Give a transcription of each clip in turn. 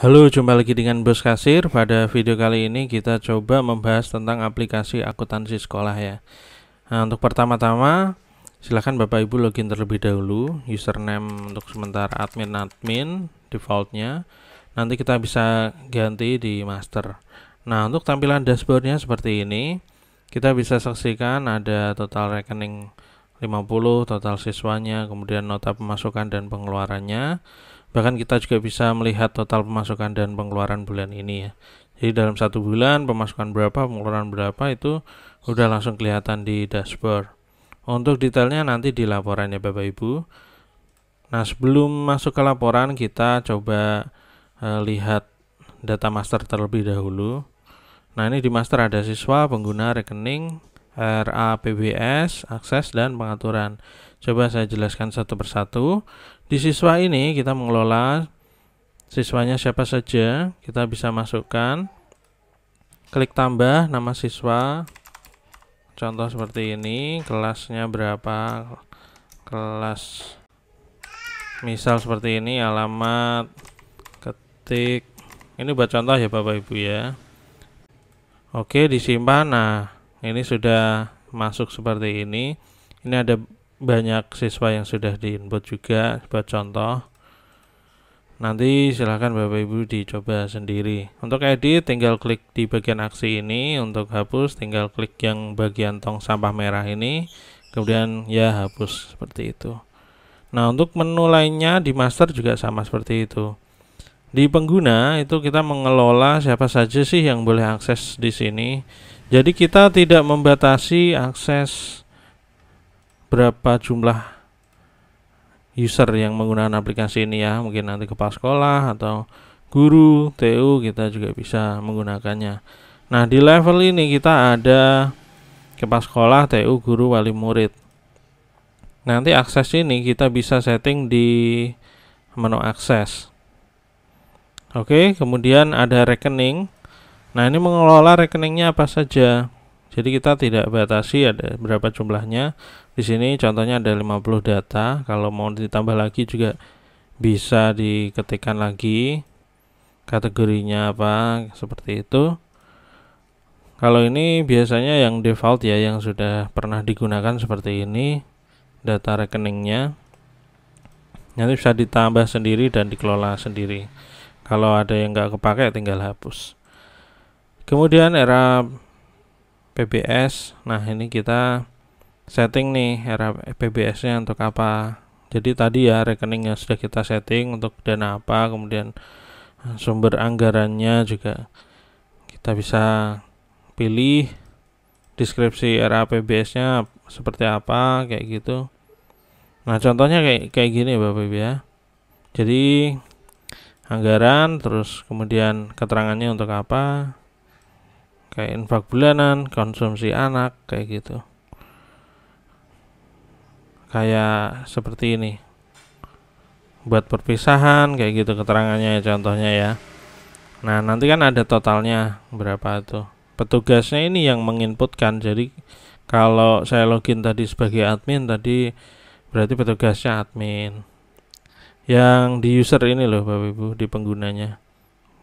Halo, jumpa lagi dengan Bos Kasir. Pada video kali ini kita coba membahas tentang aplikasi akuntansi sekolah ya. Nah, untuk pertama-tama, silahkan Bapak Ibu login terlebih dahulu. Username untuk sementara admin-admin defaultnya. Nanti kita bisa ganti di master. Nah, untuk tampilan dashboardnya seperti ini. Kita bisa saksikan ada total rekening 50, total siswanya, kemudian nota pemasukan dan pengeluarannya bahkan kita juga bisa melihat total pemasukan dan pengeluaran bulan ini ya jadi dalam satu bulan pemasukan berapa pengeluaran berapa itu udah langsung kelihatan di dashboard untuk detailnya nanti di laporannya Bapak Ibu nah sebelum masuk ke laporan kita coba eh, lihat data master terlebih dahulu nah ini di master ada siswa pengguna rekening rapbs akses, dan pengaturan. Coba saya jelaskan satu persatu. Di siswa ini kita mengelola siswanya siapa saja, kita bisa masukkan klik tambah nama siswa. Contoh seperti ini, kelasnya berapa? Kelas misal seperti ini alamat ketik. Ini buat contoh ya Bapak Ibu ya. Oke, disimpan. Nah, ini sudah masuk seperti ini. Ini ada banyak siswa yang sudah diinput juga buat contoh nanti silahkan bapak ibu dicoba sendiri untuk edit tinggal klik di bagian aksi ini untuk hapus tinggal klik yang bagian tong sampah merah ini kemudian ya hapus seperti itu nah untuk menu lainnya di master juga sama seperti itu di pengguna itu kita mengelola siapa saja sih yang boleh akses di sini jadi kita tidak membatasi akses berapa jumlah user yang menggunakan aplikasi ini ya mungkin nanti ke pas sekolah atau guru TU kita juga bisa menggunakannya nah di level ini kita ada ke pas sekolah TU guru wali murid nanti akses ini kita bisa setting di menu akses oke kemudian ada rekening nah ini mengelola rekeningnya apa saja jadi kita tidak batasi ada berapa jumlahnya. Di sini contohnya ada 50 data. Kalau mau ditambah lagi juga bisa diketikkan lagi kategorinya apa seperti itu. Kalau ini biasanya yang default ya yang sudah pernah digunakan seperti ini data rekeningnya. Nanti bisa ditambah sendiri dan dikelola sendiri. Kalau ada yang nggak kepake tinggal hapus. Kemudian era PBS nah ini kita setting nih PBS nya untuk apa jadi tadi ya rekeningnya sudah kita setting untuk dana apa kemudian eh, sumber anggarannya juga kita bisa pilih deskripsi RAPBS nya seperti apa kayak gitu nah contohnya kayak kayak gini Bapak Ibu ya jadi anggaran terus kemudian keterangannya untuk apa kayak infak bulanan, konsumsi anak kayak gitu. Kayak seperti ini. Buat perpisahan kayak gitu keterangannya ya contohnya ya. Nah, nanti kan ada totalnya berapa tuh. Petugasnya ini yang menginputkan. Jadi kalau saya login tadi sebagai admin tadi berarti petugasnya admin. Yang di user ini loh Bapak Ibu di penggunanya.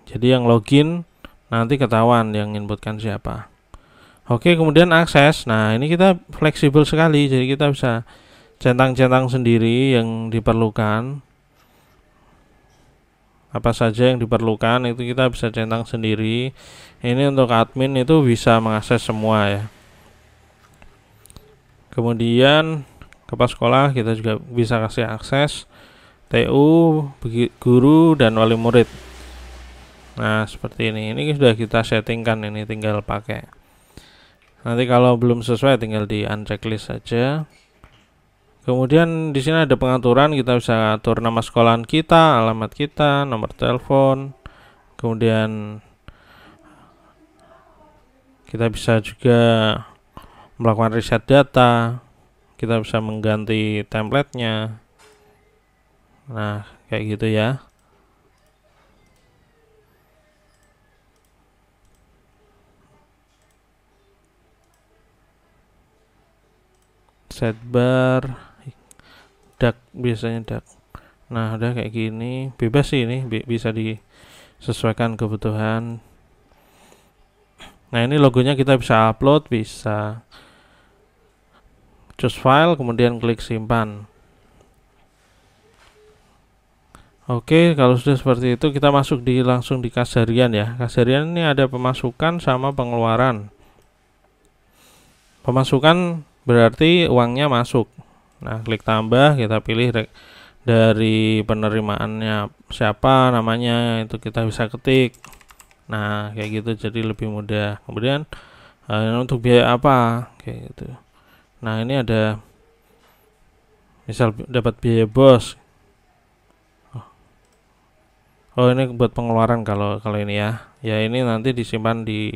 Jadi yang login nanti ketahuan yang inputkan siapa oke kemudian akses nah ini kita fleksibel sekali jadi kita bisa centang-centang sendiri yang diperlukan apa saja yang diperlukan itu kita bisa centang sendiri ini untuk admin itu bisa mengakses semua ya kemudian kepala sekolah kita juga bisa kasih akses TU guru dan wali murid nah seperti ini ini sudah kita settingkan ini tinggal pakai nanti kalau belum sesuai tinggal di unchecklist saja kemudian di sini ada pengaturan kita bisa atur nama sekolahan kita alamat kita nomor telepon kemudian kita bisa juga melakukan riset data kita bisa mengganti templatenya nah kayak gitu ya set bar, duck biasanya duck nah udah kayak gini bebas sih ini bisa disesuaikan kebutuhan nah ini logonya kita bisa upload bisa choose file kemudian klik simpan Oke, kalau sudah seperti itu kita masuk di langsung di kasarian ya. Kasarian ini ada pemasukan sama pengeluaran. Pemasukan berarti uangnya masuk nah klik tambah kita pilih dari penerimaannya siapa namanya itu kita bisa ketik nah kayak gitu jadi lebih mudah kemudian uh, untuk biaya apa kayak gitu nah ini ada misal dapat biaya bos oh, oh ini buat pengeluaran kalau kalau ini ya. Ya ini nanti disimpan di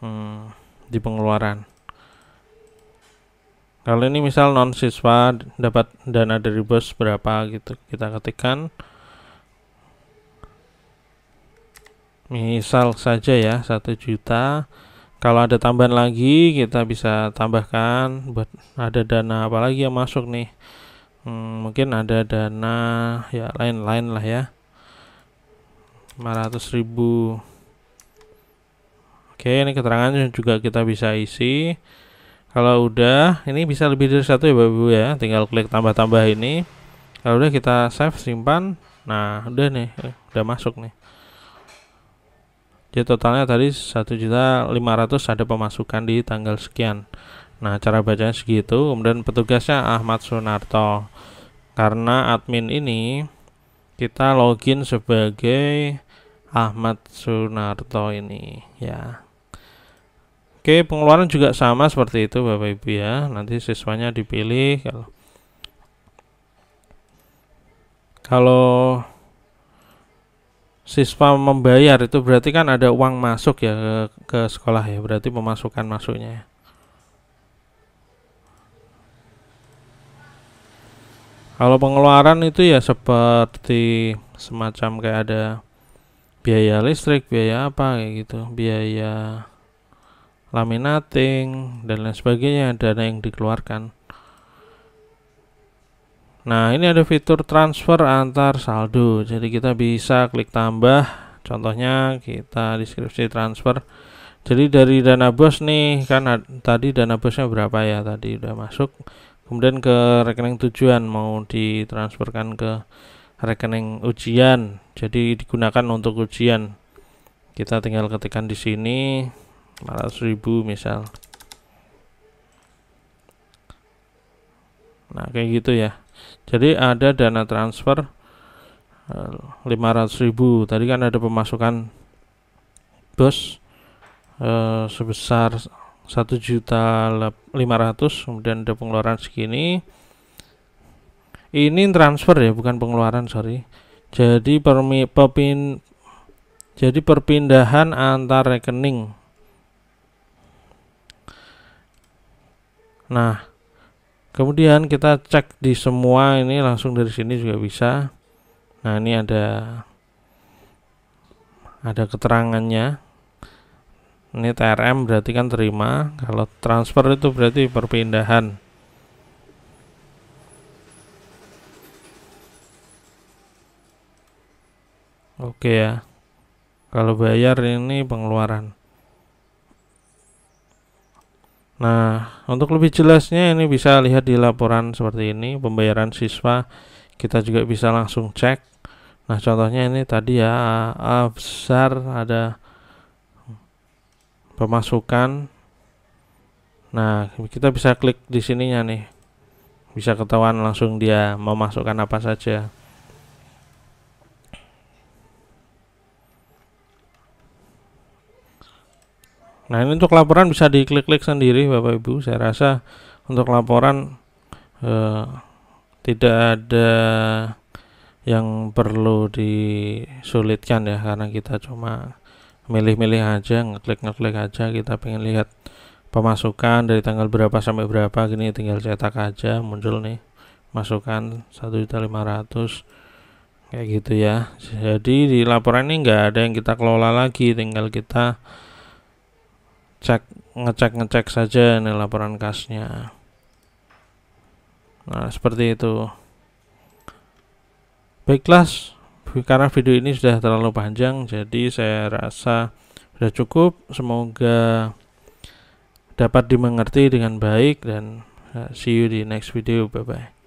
hmm, di pengeluaran kalau ini misal non siswa dapat dana dari bos berapa gitu kita ketikkan misal saja ya satu juta kalau ada tambahan lagi kita bisa tambahkan buat ada dana apa lagi yang masuk nih hmm, mungkin ada dana ya lain-lain lah ya 500 ribu oke ini keterangan juga kita bisa isi kalau udah ini bisa lebih dari satu ya bapak ibu ya tinggal klik tambah-tambah ini kalau udah kita save simpan nah udah nih eh, udah masuk nih jadi totalnya tadi 1.500 ada pemasukan di tanggal sekian nah cara bacanya segitu kemudian petugasnya Ahmad Sunarto karena admin ini kita login sebagai Ahmad Sunarto ini ya Oke, pengeluaran juga sama seperti itu Bapak Ibu ya. Nanti siswanya dipilih kalau kalau siswa membayar itu berarti kan ada uang masuk ya ke, ke sekolah ya, berarti pemasukan masuknya. Ya. Kalau pengeluaran itu ya seperti semacam kayak ada biaya listrik, biaya apa kayak gitu, biaya laminating dan lain sebagainya dana yang dikeluarkan nah ini ada fitur transfer antar saldo jadi kita bisa klik tambah contohnya kita deskripsi transfer jadi dari dana bos nih kan tadi dana bosnya berapa ya tadi udah masuk kemudian ke rekening tujuan mau ditransferkan ke rekening ujian jadi digunakan untuk ujian kita tinggal ketikkan di sini 500 ribu misal nah kayak gitu ya jadi ada dana transfer 500 eh, ribu tadi kan ada pemasukan bos eh, sebesar 1 juta 500 kemudian ada pengeluaran segini ini transfer ya bukan pengeluaran sorry jadi permi, pepin, jadi perpindahan antar rekening Nah, kemudian kita cek di semua ini langsung dari sini juga bisa. Nah, ini ada ada keterangannya. Ini TRM berarti kan terima, kalau transfer itu berarti perpindahan. Oke ya. Kalau bayar ini pengeluaran. Nah, untuk lebih jelasnya ini bisa lihat di laporan seperti ini, pembayaran siswa kita juga bisa langsung cek. Nah, contohnya ini tadi ya besar ada pemasukan. Nah, kita bisa klik di sininya nih. Bisa ketahuan langsung dia memasukkan apa saja. Nah, ini untuk laporan bisa diklik-klik sendiri Bapak Ibu. Saya rasa untuk laporan eh, tidak ada yang perlu disulitkan ya karena kita cuma milih-milih aja, ngeklik-ngeklik aja kita pengen lihat pemasukan dari tanggal berapa sampai berapa gini tinggal cetak aja muncul nih masukan 1.500 kayak gitu ya jadi di laporan ini enggak ada yang kita kelola lagi tinggal kita cek ngecek ngecek saja nih laporan kasnya nah seperti itu baiklah karena video ini sudah terlalu panjang jadi saya rasa sudah cukup semoga dapat dimengerti dengan baik dan eh, see you di next video bye bye